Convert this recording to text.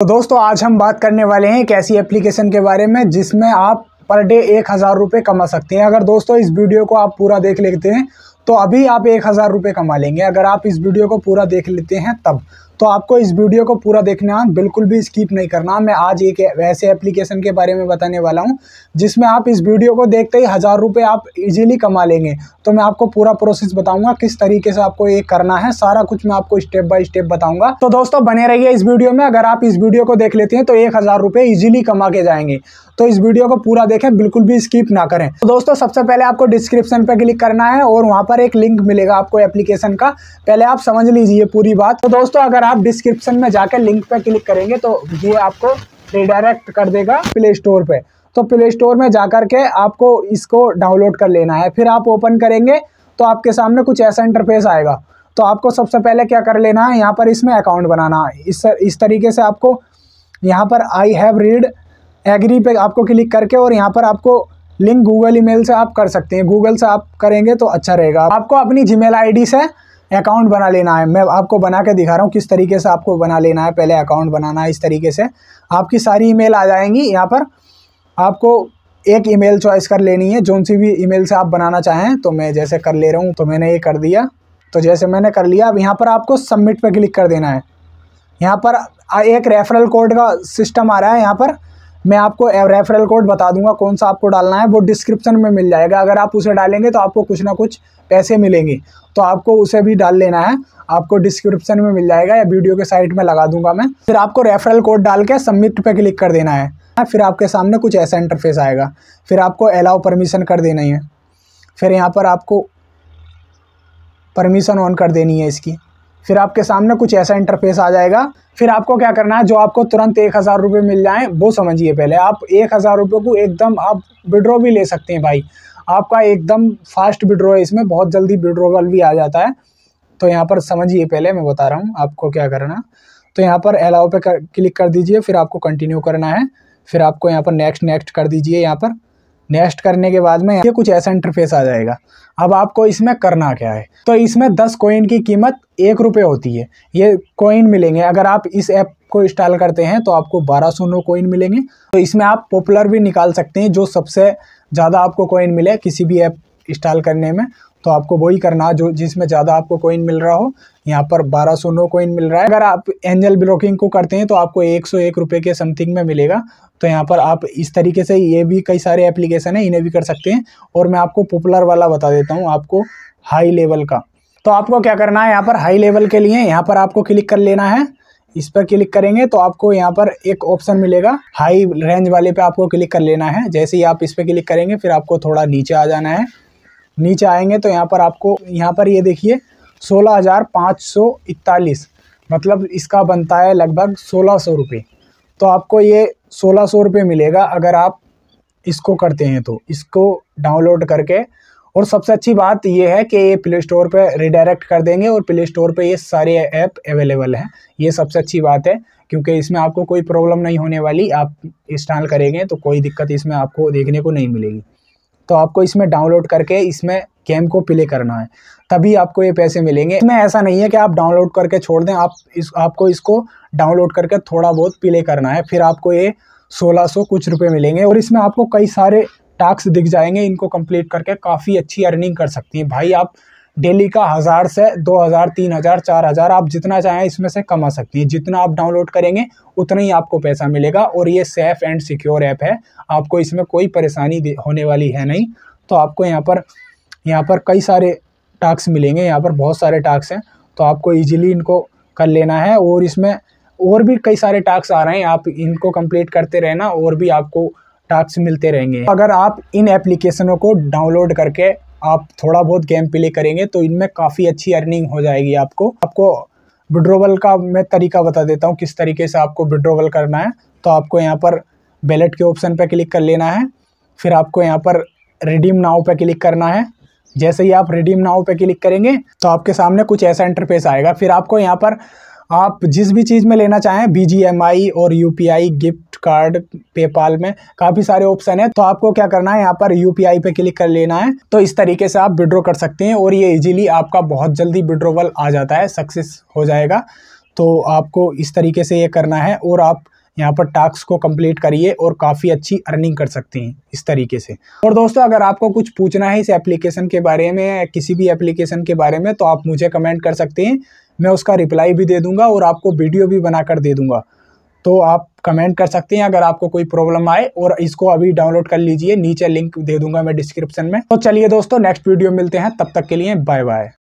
तो दोस्तों आज हम बात करने वाले हैं एक ऐसी एप्लीकेशन के बारे में जिसमें आप पर डे एक हज़ार रुपये कमा सकते हैं अगर दोस्तों इस वीडियो को आप पूरा देख लेते हैं तो अभी आप एक हज़ार रुपये कमा लेंगे अगर आप इस वीडियो को पूरा देख लेते हैं तब तो आपको इस वीडियो को पूरा देखना बिल्कुल भी स्किप नहीं करना मैं आज एक ऐसे एप्लीकेशन के बारे में बताने वाला हूँ जिसमें आप इस वीडियो को देखते ही हज़ार रुपये आप इजीली कमा लेंगे तो मैं आपको पूरा प्रोसेस बताऊँगा किस तरीके से आपको ये करना है सारा कुछ मैं आपको स्टेप बाई स्टेप बताऊंगा तो दोस्तों बने रहिए इस वीडियो में अगर आप इस वीडियो को देख लेते हैं तो एक हज़ार ईजिली कमा के जाएंगे तो इस वीडियो को पूरा देखें बिल्कुल भी स्किप ना करें तो दोस्तों सबसे पहले आपको डिस्क्रिप्शन पर क्लिक करना है और वहाँ पर एक लिंक मिलेगा आपको एप्लीकेशन का पहले आप समझ लीजिए पूरी बात तो दोस्तों अगर आप डिस्क्रिप्शन में जाकर लिंक पर क्लिक करेंगे तो ये आपको रिडायरेक्ट कर देगा प्ले स्टोर पर तो प्ले स्टोर में जा कर के आपको इसको डाउनलोड कर लेना है फिर आप ओपन करेंगे तो आपके सामने कुछ ऐसा इंटरफेस आएगा तो आपको सबसे पहले क्या कर लेना है यहाँ पर इसमें अकाउंट बनाना है इस इस तरीके से आपको यहाँ पर आई हैव रीड एग्री पे आपको क्लिक करके और यहाँ पर आपको लिंक गूगल ईमेल से आप कर सकते हैं गूगल से आप करेंगे तो अच्छा रहेगा आपको अपनी जीमेल आईडी से अकाउंट बना लेना है मैं आपको बना के दिखा रहा हूँ किस तरीके से आपको बना लेना है पहले अकाउंट बनाना है इस तरीके से आपकी सारी ईमेल आ जाएंगी यहाँ पर आपको एक ईमेल चॉइस कर लेनी है जौन सी भी ईमेल से आप बनाना चाहें तो मैं जैसे कर ले रहा हूँ तो मैंने ये कर दिया तो जैसे मैंने कर लिया अब यहाँ पर आपको सबमिट पर क्लिक कर देना है यहाँ पर एक रेफरल कोड का सिस्टम आ रहा है यहाँ पर मैं आपको रेफरल कोड बता दूंगा कौन सा आपको डालना है वो डिस्क्रिप्शन में मिल जाएगा अगर आप उसे डालेंगे तो आपको कुछ ना कुछ पैसे मिलेंगे तो आपको उसे भी डाल लेना है आपको डिस्क्रिप्शन में मिल जाएगा या वीडियो के साइड में लगा दूंगा मैं फिर आपको रेफरल कोड डाल के सबमिट पर क्लिक कर देना है फिर आपके सामने कुछ ऐसा इंटरफेस आएगा फिर आपको अलाउ परमिशन कर देना है फिर यहाँ पर आपको परमिशन ऑन कर देनी है इसकी फिर आपके सामने कुछ ऐसा इंटरफेस आ जाएगा फिर आपको क्या करना है जो आपको तुरंत एक हज़ार रुपये मिल जाएँ वो समझिए पहले आप एक हज़ार रुपये को एकदम आप विड्रो भी ले सकते हैं भाई आपका एकदम फास्ट विड्रो है इसमें बहुत जल्दी विड्रोवल भी आ जाता है तो यहाँ पर समझिए पहले मैं बता रहा हूँ आपको क्या करना तो यहाँ पर अलाउ पर क्लिक कर दीजिए फिर आपको कंटिन्यू करना है फिर आपको यहाँ पर नेक्स्ट नेक्स्ट कर दीजिए यहाँ पर नेक्स्ट करने के बाद में ये कुछ ऐसा इंटरफेस आ जाएगा अब आपको इसमें करना क्या है तो इसमें दस कोइन की कीमत एक रुपये होती है ये कोइन मिलेंगे अगर आप इस ऐप को इंस्टॉल करते हैं तो आपको बारह सौ नौ कोइन मिलेंगे तो इसमें आप पॉपुलर भी निकाल सकते हैं जो सबसे ज़्यादा आपको कोइन मिले किसी भी ऐप इंस्टॉल करने में तो आपको वही करना जो जिसमें ज़्यादा आपको कॉइन मिल रहा हो यहाँ पर बारह सौ नौ कोइन मिल रहा है अगर आप एंजल ब्रोकिंग को करते हैं तो आपको एक सौ एक रुपये के समथिंग में मिलेगा तो यहाँ पर आप इस तरीके से ये भी कई सारे एप्लीकेशन है इन्हें भी कर सकते हैं और मैं आपको पॉपुलर वाला बता देता हूँ आपको हाई लेवल का तो आपको क्या करना है यहाँ पर हाई लेवल के लिए यहाँ पर आपको क्लिक कर लेना है इस पर क्लिक करेंगे तो आपको यहाँ पर एक ऑप्शन मिलेगा हाई रेंज वाले पे आपको क्लिक कर लेना है जैसे ही आप इस पर क्लिक करेंगे फिर आपको थोड़ा नीचे आ जाना है नीचे आएंगे तो यहाँ पर आपको यहाँ पर ये देखिए सोलह हज़ार पाँच सौ इकतालीस मतलब इसका बनता है लगभग सोलह सौ रुपये तो आपको ये सोलह सौ रुपये मिलेगा अगर आप इसको करते हैं तो इसको डाउनलोड करके और सबसे अच्छी बात यह है कि ये प्ले स्टोर पर रिडायरेक्ट कर देंगे और प्ले स्टोर पर ये सारे ऐप अवेलेबल हैं ये सबसे अच्छी बात है क्योंकि इसमें आपको कोई प्रॉब्लम नहीं होने वाली आप इंस्टॉल करेंगे तो कोई दिक्कत इसमें आपको देखने को नहीं मिलेगी तो आपको इसमें डाउनलोड करके इसमें गेम को प्ले करना है तभी आपको ये पैसे मिलेंगे इसमें ऐसा नहीं है कि आप डाउनलोड करके छोड़ दें आप इस आपको इसको डाउनलोड करके थोड़ा बहुत प्ले करना है फिर आपको ये 1600 सौ कुछ रुपए मिलेंगे और इसमें आपको कई सारे टास्क दिख जाएंगे इनको कंप्लीट करके काफ़ी अच्छी अर्निंग कर सकती हैं भाई आप डेली का हज़ार से दो हज़ार तीन हज़ार चार हज़ार आप जितना चाहें इसमें से कमा सकती हैं जितना आप डाउनलोड करेंगे उतना ही आपको पैसा मिलेगा और ये सेफ़ एंड सिक्योर ऐप है आपको इसमें कोई परेशानी होने वाली है नहीं तो आपको यहाँ पर यहाँ पर कई सारे टास्क मिलेंगे यहाँ पर बहुत सारे टास्क हैं तो आपको ईजिली इनको कर लेना है और इसमें और भी कई सारे टास्क आ रहे हैं आप इनको कंप्लीट करते रहना और भी आपको टास्क मिलते रहेंगे अगर आप इन एप्लीकेशनों को डाउनलोड करके आप थोड़ा बहुत गेम प्ले करेंगे तो इनमें काफ़ी अच्छी अर्निंग हो जाएगी आपको आपको विड्रोवल का मैं तरीका बता देता हूँ किस तरीके से आपको विड्रोवल करना है तो आपको यहाँ पर बैलेट के ऑप्शन पर क्लिक कर लेना है फिर आपको यहाँ पर रिडीम नाव पर क्लिक करना है जैसे ही आप रिडीम नाव पर क्लिक करेंगे तो आपके सामने कुछ ऐसा इंटरफेस आएगा फिर आपको यहाँ पर आप जिस भी चीज़ में लेना चाहें बी और यू गिफ्ट कार्ड पेपाल में काफ़ी सारे ऑप्शन है तो आपको क्या करना है यहाँ पर यू पे क्लिक कर लेना है तो इस तरीके से आप विड्रॉ कर सकते हैं और ये इजीली आपका बहुत जल्दी विड्रोवल आ जाता है सक्सेस हो जाएगा तो आपको इस तरीके से ये करना है और आप यहाँ पर टास्क को कंप्लीट करिए और काफ़ी अच्छी अर्निंग कर सकते हैं इस तरीके से और दोस्तों अगर आपको कुछ पूछना है इस एप्लीकेशन के बारे में या किसी भी एप्लीकेशन के बारे में तो आप मुझे कमेंट कर सकते हैं मैं उसका रिप्लाई भी दे दूंगा और आपको वीडियो भी बनाकर दे दूंगा तो आप कमेंट कर सकते हैं अगर आपको कोई प्रॉब्लम आए और इसको अभी डाउनलोड कर लीजिए नीचे लिंक दे दूंगा मैं डिस्क्रिप्शन में तो चलिए दोस्तों नेक्स्ट वीडियो मिलते हैं तब तक के लिए बाय बाय